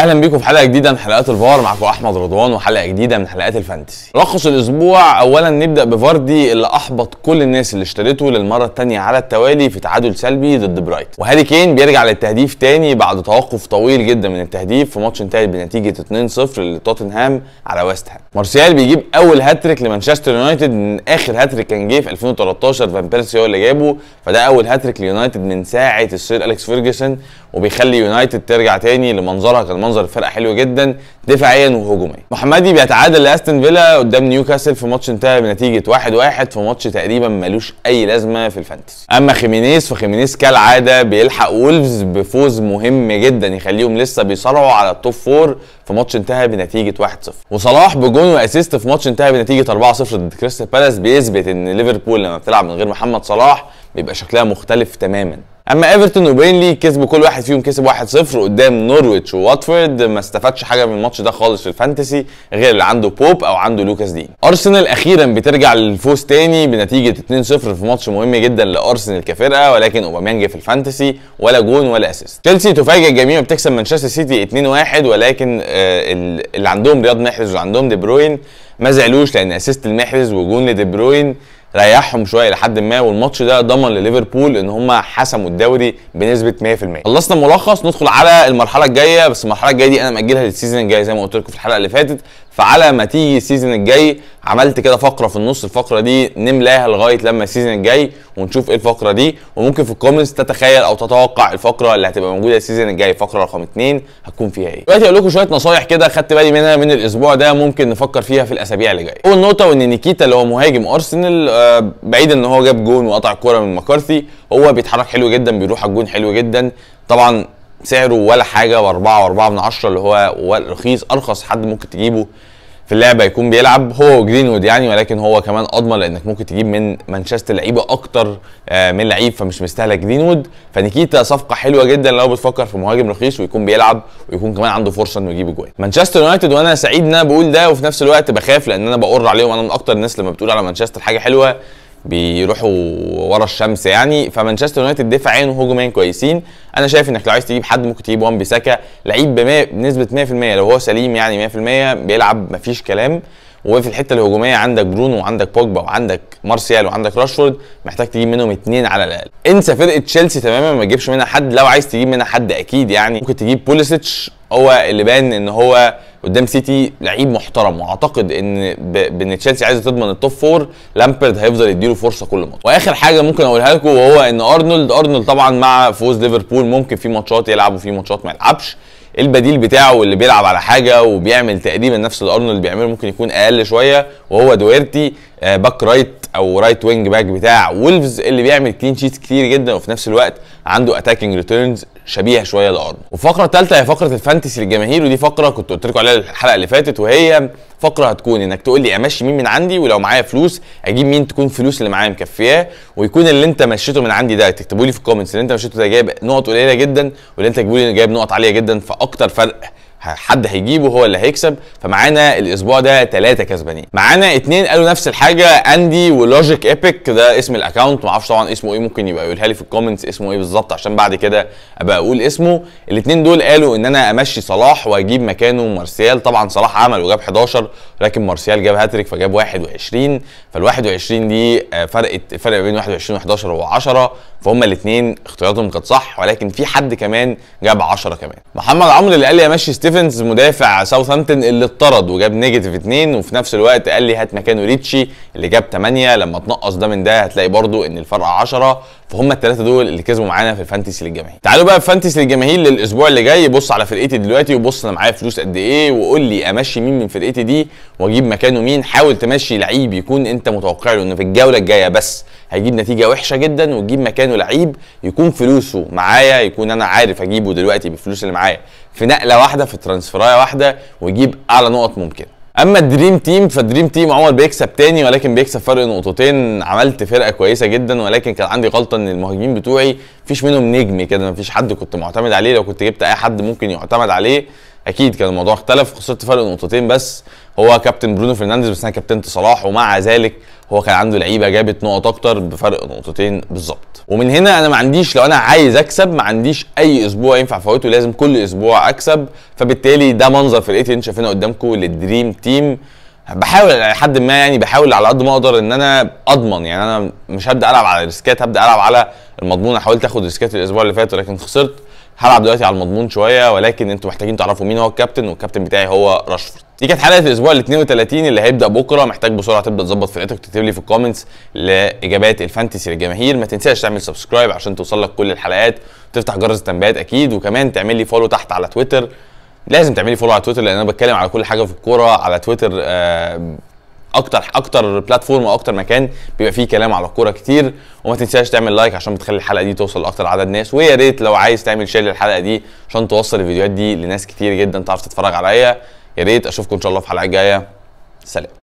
اهلا بيكم في حلقه جديده من حلقات الفار معاكم احمد رضوان وحلقه جديده من حلقات الفانتسي ملخص الاسبوع اولا نبدا بفاردي اللي احبط كل الناس اللي اشترته للمره الثانيه على التوالي في تعادل سلبي ضد برايت وهاري كين بيرجع للتهديف تاني بعد توقف طويل جدا من التهديف في ماتش انتهى بنتيجه 2-0 لتوتنهام على ويست هام مارسيال بيجيب اول هاتريك لمانشستر يونايتد من اخر هاتريك كان جه في 2013 فان بيرسي هو اللي جابه فده اول هاتريك ليونايتد من ساعه السير اليكس فيرجسون وبيخلي يونايتد ترجع تاني لمنظرها كان منظر الفرقه حلو جدا دفاعيا وهجوميا محمدي بيتعادل لاستون فيلا قدام نيوكاسل في ماتش انتهى بنتيجه 1-1 في ماتش تقريبا ملوش اي لازمه في الفانتسي اما خيمينيز فخيمينيز كالعاده بيلحق وولفز بفوز مهم جدا يخليهم لسه بيصارعوا على التوب فور في ماتش انتهى بنتيجه 1-0 وصلاح بجون واسيست في ماتش انتهى بنتيجه 4-0 ضد كريستال بالاس بيثبت ان ليفربول لما بتلعب من غير محمد صلاح بيبقى شكلها مختلف تماما اما ايفرتون وبينلي كسبوا كل واحد فيهم كسب 1-0 قدام نورويتش وواتفورد ما استفادش حاجه من الماتش ده خالص في الفانتسي غير اللي عنده بوب او عنده لوكاس دين ارسنال اخيرا بترجع للفوز تاني بنتيجه 2-0 في ماتش مهم جدا لارسنال كفرقه ولكن اوباميانج في الفانتسي ولا جون ولا اسيست تشيلسي تفاجئ الجميع بتكسب مانشستر سيتي 2-1 ولكن آه، اللي عندهم رياض محرز واللي عندهم دي بروين ما زعلوش لان اسيست لمحرز وجون لدي بروين ريحهم شويه لحد ما والماتش ده ضمن لليفربول ان هم حسموا الدوري بنسبه 100% خلصنا ملخص ندخل على المرحله الجايه بس المرحله الجايه دي انا ماجلها للسيزون الجاي زي ما قلت لكم في الحلقه اللي فاتت فعلى ما تيجي السيزون الجاي عملت كده فقره في النص الفقره دي نملاها لغايه لما السيزون الجاي ونشوف ايه الفقره دي وممكن في الكومنتس تتخيل او تتوقع الفقره اللي هتبقى موجوده السيزون الجاي فقره رقم 2 هتكون فيها ايه دلوقتي اقول لكم شويه نصايح كده خدت بالي منها من الاسبوع ده ممكن نفكر فيها في الاسابيع اللي جايه اول نقطه وان نيكيتا اللي هو مهاجم ارسنال آه، بعيد ان هو جاب جون وقطع الكوره من مكارثي هو بيتحرك حلو جدا بيروح على الجون حلو جدا طبعا سعره ولا حاجه و واربعة من عشرة اللي هو رخيص ارخص حد ممكن تجيبه في اللعبه يكون بيلعب هو جرينوود يعني ولكن هو كمان اضمن لانك ممكن تجيب من مانشستر لعيبه اكتر آه، من لعيب فمش مستاهله جرينوود فنيكيتا صفقه حلوه جدا لو بتفكر في مهاجم رخيص ويكون بيلعب ويكون كمان عنده فرصه انه يجيب جوان مانشستر يونايتد وانا سعيد ان انا بقول ده وفي نفس الوقت بخاف لان انا بقر عليهم انا من اكتر الناس لما بتقول على مانشستر حاجه حلوه بيروحوا ورا الشمس يعني فمانشستر يونايتد دفاعيا وهجوميا كويسين انا شايف انك لو عايز تجيب حد ممكن تجيب وان بيساكا لعيب بنسبه 100% لو هو سليم يعني 100% بيلعب مفيش كلام وفي الحته الهجوميه عندك برونو وعندك بوجبا وعندك مارسيال وعندك راشفورد محتاج تجيب منهم اثنين على الاقل انسى فرقه تشيلسي تماما ما تجيبش منها حد لو عايز تجيب منها حد اكيد يعني ممكن تجيب بوليسيتش هو اللي بان ان هو قدام سيتي لعيب محترم واعتقد ان بان تشيلسي عايزه تضمن التوب فور لامبرد هيفضل يديله فرصه كل ماتش واخر حاجه ممكن اقولها لكم وهو ان ارنولد ارنولد طبعا مع فوز ليفربول ممكن في ماتشات يلعب وفي ماتشات ما يلعبش البديل بتاعه اللي بيلعب على حاجه وبيعمل تقريبا نفس اللي ارنولد بيعمله ممكن يكون اقل شويه وهو دويرتي آه، باك رايت او رايت وينج باك بتاع وولفز اللي بيعمل كلين شيتس كتير جدا وفي نفس الوقت عنده اتاكينج ريتيرنز شبيهه شويه لارض والفقره الثالثه هي فقره الفانتسي للجماهير ودي فقره كنت قلت لكم عليها الحلقه اللي فاتت وهي فقره هتكون انك تقول لي امشي مين من عندي ولو معايا فلوس اجيب مين تكون فلوس اللي معايا مكفياه ويكون اللي انت مشيته من عندي ده تكتبوا لي في الكومنتس اللي انت مشيته ده جايب نقط قليله جدا واللي انت تجيبوا لي جايب نقط عاليه جدا فاكتر فرق حد هيجيبه هو اللي هيكسب فمعانا الاسبوع ده ثلاثه كسبانين معانا اثنين قالوا نفس الحاجه اندي ولوجيك ايبك ده اسم الاكونت ما اعرفش طبعا اسمه ايه ممكن يبقى يقولها لي في الكومنتس اسمه ايه بالظبط عشان بعد كده ابقى اقول اسمه الاثنين دول قالوا ان انا امشي صلاح واجيب مكانه مارسيال طبعا صلاح عمل وجاب 11 لكن مارسيال جاب هاتريك فجاب 21 فال 21 دي آه، فرقت الفرق بين 21 و11 هو 10 فهم الاثنين اختياراتهم كانت صح ولكن في حد كمان جاب 10 كمان محمد عمرو اللي قال لي امشي ستيفن ستيفنز مدافع ساوثهامبتون اللي اتطرد وجاب نيجاتيف 2 وفي نفس الوقت قال لي هات مكانه ريتشي اللي جاب 8 لما تنقص ده من ده هتلاقي برضو ان الفرق 10 فهم الثلاثه دول اللي كسبوا معانا في الفانتسي للجماهير تعالوا بقى في فانتسي للجماهير للاسبوع اللي جاي بص على فرقتي دلوقتي وبص انا معايا فلوس قد ايه وقول لي امشي مين من فرقتي دي واجيب مكانه مين حاول تمشي لعيب يكون انت متوقع له انه في الجوله الجايه بس هيجيب نتيجه وحشه جدا وتجيب مكانه لعيب يكون فلوسه معايا يكون انا عارف اجيبه دلوقتي بالفلوس اللي معايا في نقله واحده في ترانسفرايه واحده ويجيب اعلى نقط ممكنه اما الدريم تيم فالدريم تيم عمر بيكسب تاني ولكن بيكسب فرق نقطتين عملت فرقه كويسه جدا ولكن كان عندي غلطه ان المهاجمين بتوعي مفيش منهم نجم كده مفيش حد كنت معتمد عليه لو كنت جبت اي حد ممكن يعتمد عليه اكيد كان الموضوع اختلف خسرت فرق نقطتين بس هو كابتن برونو فرنانديز بس انا كابتن صلاح ومع ذلك هو كان عنده لعيبه جابت نقط اكتر بفرق نقطتين بالظبط ومن هنا انا ما عنديش لو انا عايز اكسب ما عنديش اي اسبوع ينفع فوته لازم كل اسبوع اكسب فبالتالي ده منظر فرقتي انتوا شايفينه قدامكم للدريم تيم بحاول الى حد ما يعني بحاول على قد ما اقدر ان انا اضمن يعني انا مش هبدا العب على ريسكات هبدا العب على المضمون حاولت اخد ريسكات الاسبوع اللي فات ولكن خسرت هلعب دلوقتي على المضمون شويه ولكن انتوا محتاجين تعرفوا مين هو الكابتن والكابتن بتاعي هو راشفورد دي كانت حلقه الاسبوع ال 32 اللي هيبدا بكره محتاج بسرعه تبدا تظبط فرقتك وتكتب لي في الكومنتس لاجابات الفانتسي للجماهير ما تنساش تعمل سبسكرايب عشان توصلك كل الحلقات وتفتح جرس التنبيهات اكيد وكمان تعمل لي فولو تحت على تويتر لازم تعملي فولو على تويتر لان انا بتكلم على كل حاجه في الكوره على تويتر آه اكتر اكتر بلاتفورم او اكتر مكان بيبقى فيه كلام على الكوره كتير وما تنساش تعمل لايك عشان بتخلي الحلقه دي توصل لاكتر عدد ناس ويا ريت لو عايز تعمل شير للحلقه دي عشان توصل الفيديوهات دي لناس كتير جدا تعرف تتفرج عليا يا ريت اشوفكم ان شاء الله في حلقه جايه سلام